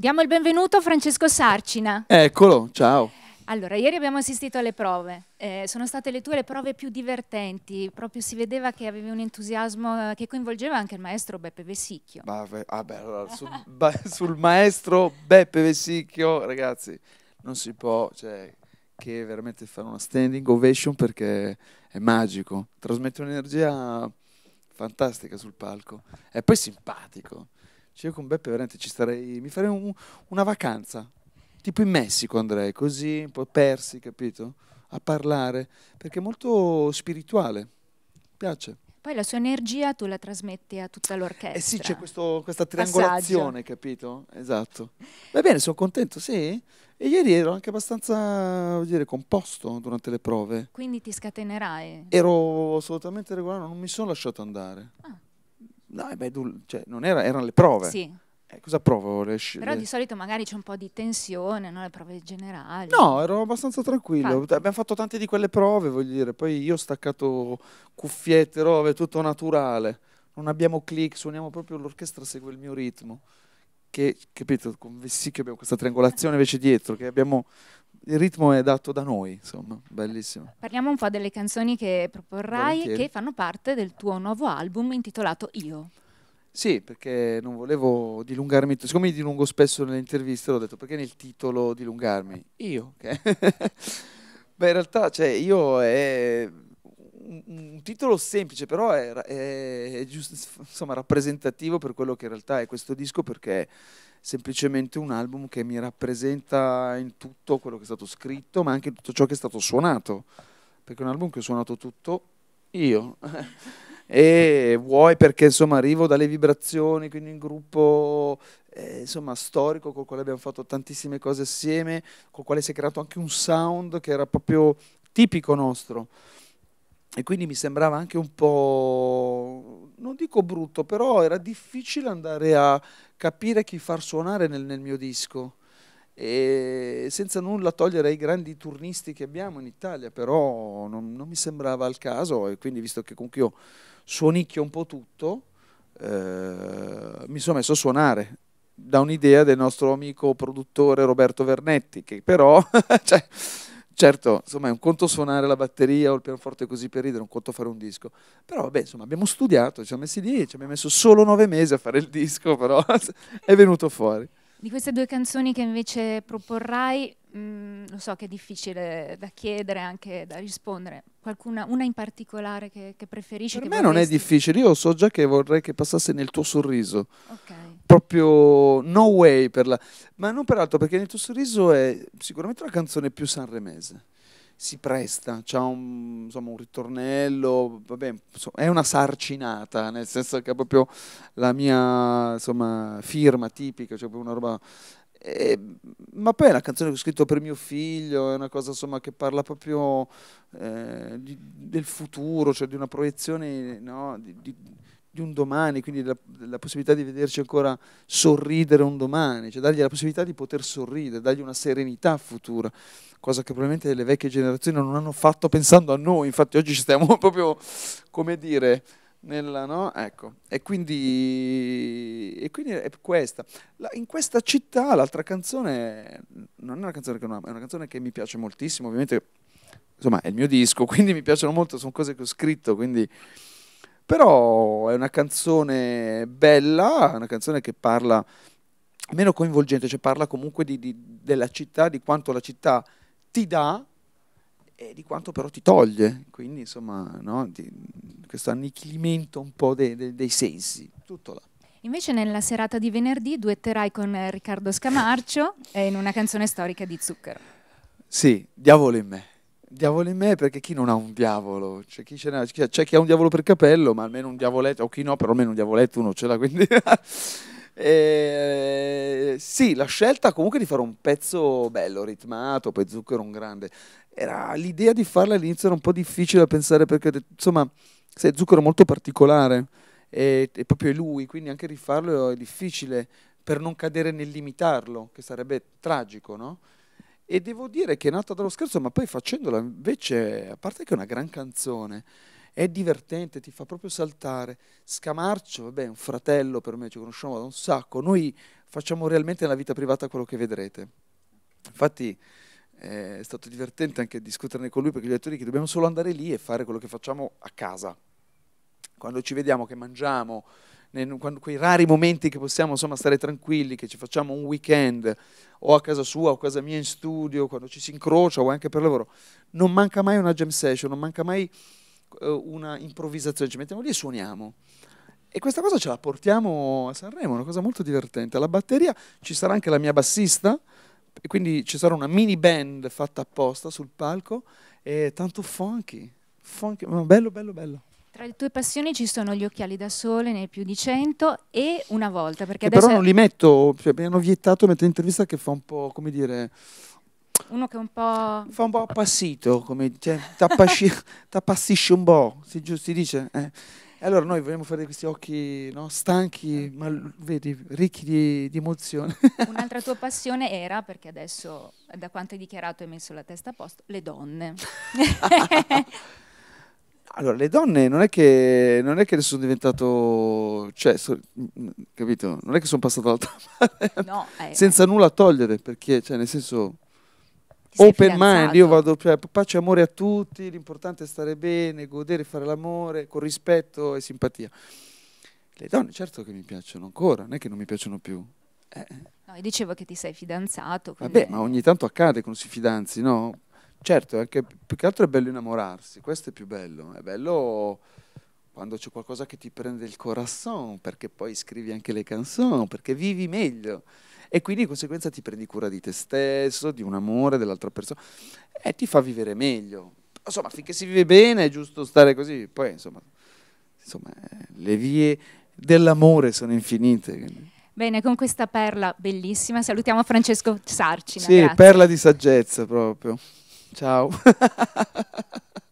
Diamo il benvenuto a Francesco Sarcina. Eccolo, ciao. Allora, ieri abbiamo assistito alle prove, eh, sono state le tue le prove più divertenti, proprio si vedeva che avevi un entusiasmo eh, che coinvolgeva anche il maestro Beppe Vessicchio. Vabbè, vabbè ah, allora, sul, sul, maestro Beppe Vessicchio, ragazzi, non si può cioè, che veramente fare una standing ovation perché è magico, trasmette un'energia fantastica sul palco, E poi simpatico. Cioè io con Beppe veramente ci starei, mi farei un- una vacanza, tipo in Messico andrei, così, un po' persi, capito? A parlare, perché è molto spirituale, piace. Poi la sua energia tu la trasmetti a tutta l'orchestra. Eh sì, c'è questo- questa triangolazione, capito? Esatto. Va bene, sono contento, sì. E ieri ero anche abbastanza, voglio dire, composto durante le prove. Quindi ti scatenerai. Ero assolutamente regolare, non mi sono lasciato andare. Ah dai, beh, cioè, non era, erano le prove. Sì. Eh, cosa provo? Le sci- Però di eh. solito magari c'è un po' di tensione, no? le prove generali. No, ero abbastanza tranquillo. Infatti. Abbiamo fatto tante di quelle prove, voglio dire. Poi io ho staccato cuffiette, robe, tutto naturale. Non abbiamo click, suoniamo proprio, l'orchestra segue il mio ritmo. Che, capito, con Vessicchio abbiamo questa triangolazione invece dietro, che abbiamo il ritmo è dato da noi, insomma, bellissimo. Parliamo un po' delle canzoni che proporrai Volentieri. che fanno parte del tuo nuovo album intitolato Io. Sì, perché non volevo dilungarmi, siccome mi dilungo spesso nelle interviste, l'ho detto perché nel titolo dilungarmi? Io. Okay. Beh, in realtà, cioè, io è un, un titolo semplice, però è, è, è giusto, insomma, rappresentativo per quello che in realtà è questo disco perché semplicemente un album che mi rappresenta in tutto quello che è stato scritto, ma anche in tutto ciò che è stato suonato, perché è un album che ho suonato tutto io. e vuoi perché insomma arrivo dalle vibrazioni, quindi un gruppo eh, insomma storico col quale abbiamo fatto tantissime cose assieme, con il quale si è creato anche un sound che era proprio tipico nostro e quindi mi sembrava anche un po', non dico brutto, però era difficile andare a capire chi far suonare nel, nel mio disco. E senza nulla togliere ai grandi turnisti che abbiamo in Italia, però non, non mi sembrava il caso e quindi visto che comunque io suonicchio un po' tutto, eh, mi sono messo a suonare da un'idea del nostro amico produttore Roberto Vernetti, che però cioè, Certo, insomma, è un conto suonare la batteria o il pianoforte così per ridere, un conto fare un disco. Però vabbè, insomma, abbiamo studiato, ci siamo messi lì, ci abbiamo messo solo nove mesi a fare il disco, però è venuto fuori. Di queste due canzoni che invece proporrai, mh, mm, lo so che è difficile da chiedere, anche da rispondere, qualcuna, una in particolare che, che preferisci? Per che me vorresti... non è difficile, io so già che vorrei che passasse nel tuo sorriso. Ok proprio no way per la... Ma non per altro, perché nel tuo sorriso è sicuramente la canzone più sanremese. Si presta, c'ha un, un ritornello, vabbè, insomma, è una sarcinata, nel senso che è proprio la mia insomma, firma tipica, cioè una roba... E, eh, ma poi è una canzone che ho scritto per mio figlio, è una cosa insomma, che parla proprio eh, di, del futuro, cioè di una proiezione no, di, di di un domani, quindi la, la, possibilità di vederci ancora sorridere un domani, cioè dargli la possibilità di poter sorridere, dargli una serenità futura, cosa che probabilmente le vecchie generazioni non hanno fatto pensando a noi, infatti oggi ci stiamo proprio, come dire, nella, no? Ecco, e quindi, e quindi è questa. La, in questa città l'altra canzone non è una canzone che non amo, è una canzone che mi piace moltissimo, ovviamente, insomma, è il mio disco, quindi mi piacciono molto, sono cose che ho scritto, quindi però è una canzone bella, una canzone che parla meno coinvolgente, cioè parla comunque di, di, della città, di quanto la città ti dà e di quanto però ti toglie, quindi insomma no, di, questo annichilimento un po' de, de, dei sensi, tutto là. Invece nella serata di venerdì duetterai con Riccardo Scamarcio in una canzone storica di Zucchero. Sì, Diavolo in me. Diavolo in me perché chi non ha un diavolo? C'è chi, c'è chi ha un diavolo per capello, ma almeno un diavoletto, o chi no, però almeno un diavoletto uno ce l'ha, quindi... Eh, sì, la scelta comunque di fare un pezzo bello, ritmato, poi Zucchero un grande. Era l'idea di farla all'inizio era un po' difficile da pensare perché insomma, sei Zucchero è molto particolare e, e proprio lui, quindi anche rifarlo è difficile per non cadere nel limitarlo, che sarebbe tragico, no? E devo dire che è nata dallo scherzo, ma poi facendola invece, a parte che è una gran canzone, è divertente, ti fa proprio saltare. Scamarcio, vabbè, è un fratello per me, ci conosciamo da un sacco. Noi facciamo realmente nella vita privata quello che vedrete. Infatti eh, è stato divertente anche discuterne con lui perché gli ho detto che dobbiamo solo andare lì e fare quello che facciamo a casa. Quando ci vediamo, che mangiamo, nei, quando, quei rari momenti che possiamo insomma, stare tranquilli, che ci facciamo un weekend o a casa sua o a casa mia in studio, quando ci si incrocia o anche per lavoro, non manca mai una jam session, non manca mai eh, una improvvisazione, ci mettiamo lì e suoniamo. E questa cosa ce la portiamo a Sanremo, una cosa molto divertente. Alla batteria ci sarà anche la mia bassista, e quindi ci sarà una mini band fatta apposta sul palco, e tanto funky, funky, ma bello, bello, bello. Tra le tue passioni ci sono gli occhiali da sole, ne hai più di 100 e una volta. Perché adesso... Però non li metto, cioè, mi hanno vietato mettere intervista che fa un po', come dire... Uno che è un po'... Fa un po' appassito, come cioè, t'appassisce un po', si, si dice. Eh. E allora noi vogliamo fare questi occhi no, stanchi, ma vedi, ricchi di, di emozione. Un'altra tua passione era, perché adesso da quanto hai dichiarato hai messo la testa a posto, le donne. Allora, le donne non è che, non è che sono diventato, cioè, so, capito? Non è che sono passato dall'altra parte, no, eh, eh. senza nulla a togliere, perché, cioè, nel senso, open fidanzato. mind, io vado, cioè, pace e amore a tutti, l'importante è stare bene, godere, fare l'amore, con rispetto e simpatia. Le donne, certo che mi piacciono ancora, non è che non mi piacciono più. Eh. eh. No, dicevo che ti sei fidanzato. Vabbè, ma ogni tanto accade quando si fidanzi, no? Certo, anche più che altro è bello innamorarsi, questo è più bello, è bello quando c'è qualcosa che ti prende il corazon, perché poi scrivi anche le canzoni, perché vivi meglio e quindi di conseguenza ti prendi cura di te stesso, di un amore, dell'altra persona e ti fa vivere meglio. Insomma, finché si vive bene è giusto stare così, poi insomma, insomma le vie dell'amore sono infinite. Bene, con questa perla bellissima salutiamo Francesco Sarcina. Sì, grazie. perla di saggezza proprio. So